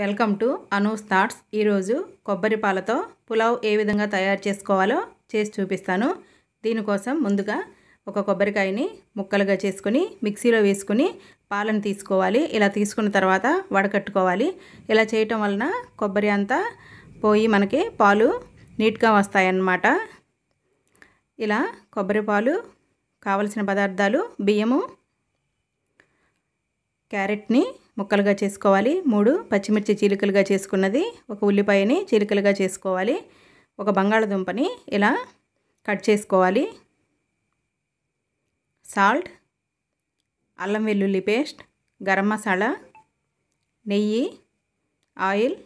welcome to Anu's thoughts ఈరోజు కొబ్బరి పాలతో పులావ్ ఏ విధంగా తయారు చేసుకోవాలో చేసి చూపిస్తాను దీనికోసం ముందుగా ఒక కొబ్బరికాయని ముక్కలుగా చేసుకుని మిక్సీలో వేసుకుని పాలను తీసుకోవాలి ఇలా తీసుకున్న తర్వాత వడకట్టుకోవాలి ఇలా చేయటం వలన కొబ్బరి అంతా పోయి మనకి పాలు నీట్గా వస్తాయన్నమాట ఇలా కొబ్బరి పాలు కావలసిన పదార్థాలు బియ్యము క్యారెట్ని ముక్కలుగా చేసుకోవాలి మూడు పచ్చిమిర్చి చీలికలుగా చేసుకున్నది ఒక ఉల్లిపాయని చీలికలుగా చేసుకోవాలి ఒక బంగాళదుంపని ఇలా కట్ చేసుకోవాలి సాల్ట్ అల్లం వెల్లుల్లి పేస్ట్ గరం మసాలా నెయ్యి ఆయిల్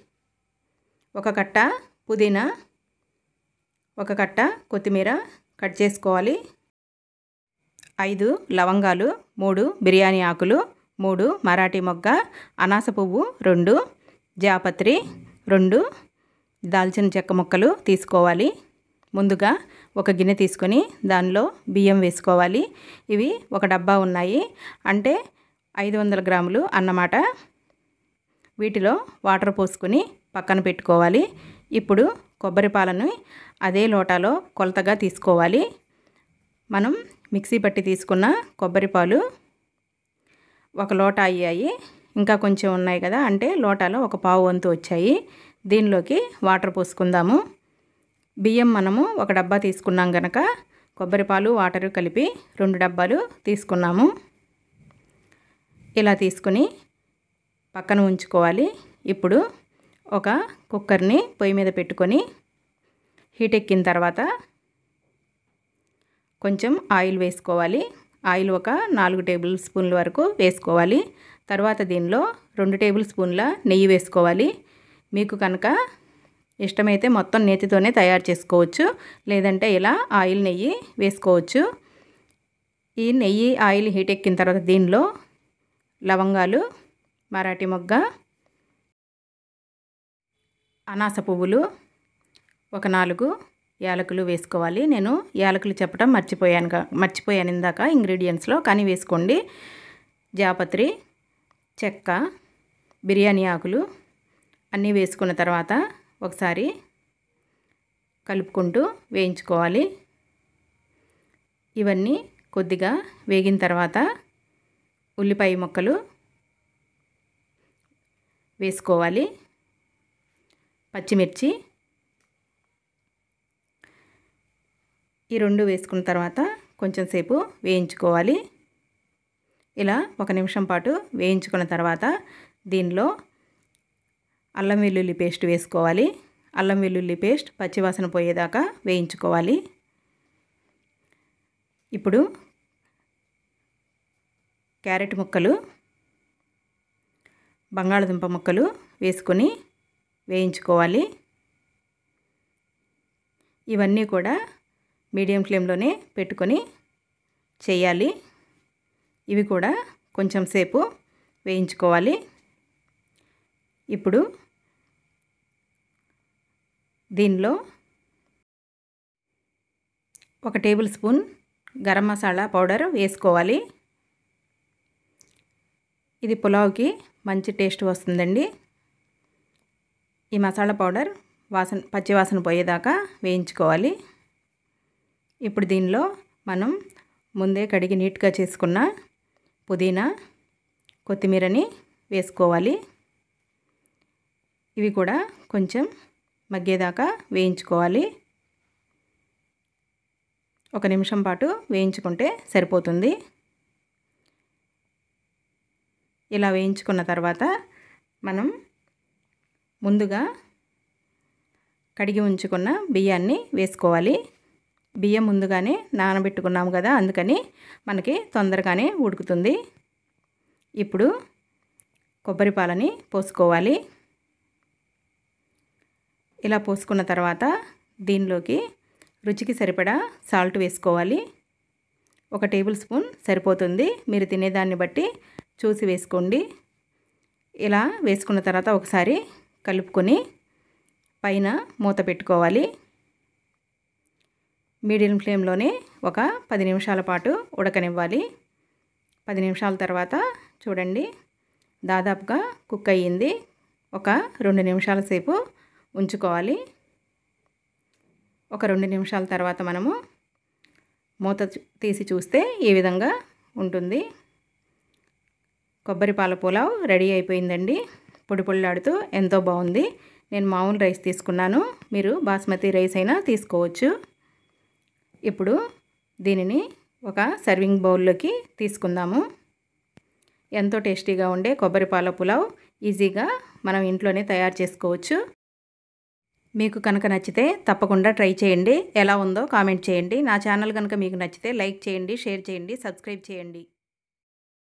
ఒక కట్ట పుదీనా ఒక కట్ట కొత్తిమీర కట్ చేసుకోవాలి ఐదు లవంగాలు మూడు బిర్యానీ ఆకులు మూడు మరాఠీ మొగ్గ అనాస పువ్వు రెండు జాపత్రి రెండు దాల్చిన చెక్క ముక్కలు తీసుకోవాలి ముందుగా ఒక గిన్నె తీసుకొని దానిలో బియ్యం వేసుకోవాలి ఇవి ఒక డబ్బా ఉన్నాయి అంటే ఐదు వందల గ్రాములు అన్నమాట వీటిలో వాటర్ పోసుకొని పక్కన పెట్టుకోవాలి ఇప్పుడు కొబ్బరి పాలను అదే లోటాలో కొలతగా తీసుకోవాలి మనం మిక్సీ పట్టి తీసుకున్న కొబ్బరి పాలు ఒక లోట అయ్యాయి ఇంకా కొంచెం ఉన్నాయి కదా అంటే లోటాలో ఒక పావు వంతు వచ్చాయి దీనిలోకి వాటర్ పోసుకుందాము బియ్యం మనము ఒక డబ్బా తీసుకున్నాం కనుక కొబ్బరి పాలు వాటరు కలిపి రెండు డబ్బాలు తీసుకున్నాము ఇలా తీసుకుని పక్కన ఉంచుకోవాలి ఇప్పుడు ఒక కుక్కర్ని పొయ్యి మీద పెట్టుకొని హీట్ ఎక్కిన తర్వాత కొంచెం ఆయిల్ వేసుకోవాలి ఆయిల్ ఒక నాలుగు టేబుల్ స్పూన్ల వరకు వేసుకోవాలి తర్వాత దీనిలో రెండు టేబుల్ స్పూన్ల నెయ్యి వేసుకోవాలి మీకు కనుక ఇష్టమైతే మొత్తం నేతితోనే తయారు చేసుకోవచ్చు లేదంటే ఇలా ఆయిల్ నెయ్యి వేసుకోవచ్చు ఈ నెయ్యి ఆయిల్ హీట్ ఎక్కిన తర్వాత దీనిలో లవంగాలు మరాఠీ మొగ్గ అనాస పువ్వులు ఒక నాలుగు యాలకులు వేసుకోవాలి నేను యాలకులు చెప్పడం మర్చిపోయాను మర్చిపోయాను ఇందాక ఇంగ్రీడియంట్స్లో కానీ వేసుకోండి జాపత్రి చెక్క బిర్యానీ ఆకులు అన్నీ వేసుకున్న తర్వాత ఒకసారి కలుపుకుంటూ వేయించుకోవాలి ఇవన్నీ కొద్దిగా వేగిన తర్వాత ఉల్లిపాయ ముక్కలు వేసుకోవాలి పచ్చిమిర్చి ఈ రెండు వేసుకున్న తర్వాత కొంచెం సేపు వేయించుకోవాలి ఇలా ఒక నిమిషం పాటు వేయించుకున్న తర్వాత దీనిలో అల్లం వెల్లుల్లి పేస్ట్ వేసుకోవాలి అల్లం వెల్లుల్లి పేస్ట్ పచ్చివాసన పోయేదాకా వేయించుకోవాలి ఇప్పుడు క్యారెట్ ముక్కలు బంగాళదుంప ముక్కలు వేసుకొని వేయించుకోవాలి ఇవన్నీ కూడా మీడియం ఫ్లేమ్లోనే పెట్టుకొని చేయాలి ఇవి కూడా కొంచెం సేపు వేయించుకోవాలి ఇప్పుడు దీనిలో ఒక tablespoon garam masala powder వేసుకోవాలి ఇది పులావ్కి మంచి టేస్ట్ వస్తుందండి ఈ మసాలా పౌడర్ వాసన పచ్చివాసన పోయేదాకా వేయించుకోవాలి ఇప్పుడు దీనిలో మనం ముందే కడిగి నీట్గా చేసుకున్న పుదీనా కొత్తిమీరని వేసుకోవాలి ఇవి కూడా కొంచెం మగ్గేదాకా వేయించుకోవాలి ఒక నిమిషం పాటు వేయించుకుంటే సరిపోతుంది ఇలా వేయించుకున్న తర్వాత మనం ముందుగా కడిగి ఉంచుకున్న బియ్యాన్ని వేసుకోవాలి బియ్యం ముందుగానే నానబెట్టుకున్నాము కదా అందుకని మనకి తొందరగానే ఉడుకుతుంది ఇప్పుడు కొబ్బరి పాలని పోసుకోవాలి ఇలా పోసుకున్న తర్వాత దీనిలోకి రుచికి సరిపడా సాల్ట్ వేసుకోవాలి ఒక టేబుల్ స్పూన్ సరిపోతుంది మీరు తినేదాన్ని బట్టి చూసి వేసుకోండి ఇలా వేసుకున్న తర్వాత ఒకసారి కలుపుకొని పైన మూత పెట్టుకోవాలి మీడియం ఫ్లేమ్లోనే ఒక పది నిమిషాల పాటు ఉడకనివ్వాలి పది నిమిషాల తర్వాత చూడండి దాదాపుగా కుక్ అయ్యింది ఒక రెండు నిమిషాల సేపు ఉంచుకోవాలి ఒక రెండు నిమిషాల తర్వాత మనము మూత తీసి చూస్తే ఈ విధంగా ఉంటుంది కొబ్బరి పాల పులావ్ రెడీ అయిపోయిందండి పొడి పొడిలాడుతూ ఎంతో బాగుంది నేను మామూలు రైస్ తీసుకున్నాను మీరు బాస్మతి రైస్ అయినా తీసుకోవచ్చు ఇప్పుడు దీనిని ఒక సర్వింగ్ బౌల్లోకి తీసుకుందాము ఎంతో టేస్టీగా ఉండే కొబ్బరి పాల పులావ్ ఈజీగా మనం ఇంట్లోనే తయారు చేసుకోవచ్చు మీకు కనుక నచ్చితే తప్పకుండా ట్రై చేయండి ఎలా ఉందో కామెంట్ చేయండి నా ఛానల్ కనుక మీకు నచ్చితే లైక్ చేయండి షేర్ చేయండి సబ్స్క్రైబ్ చేయండి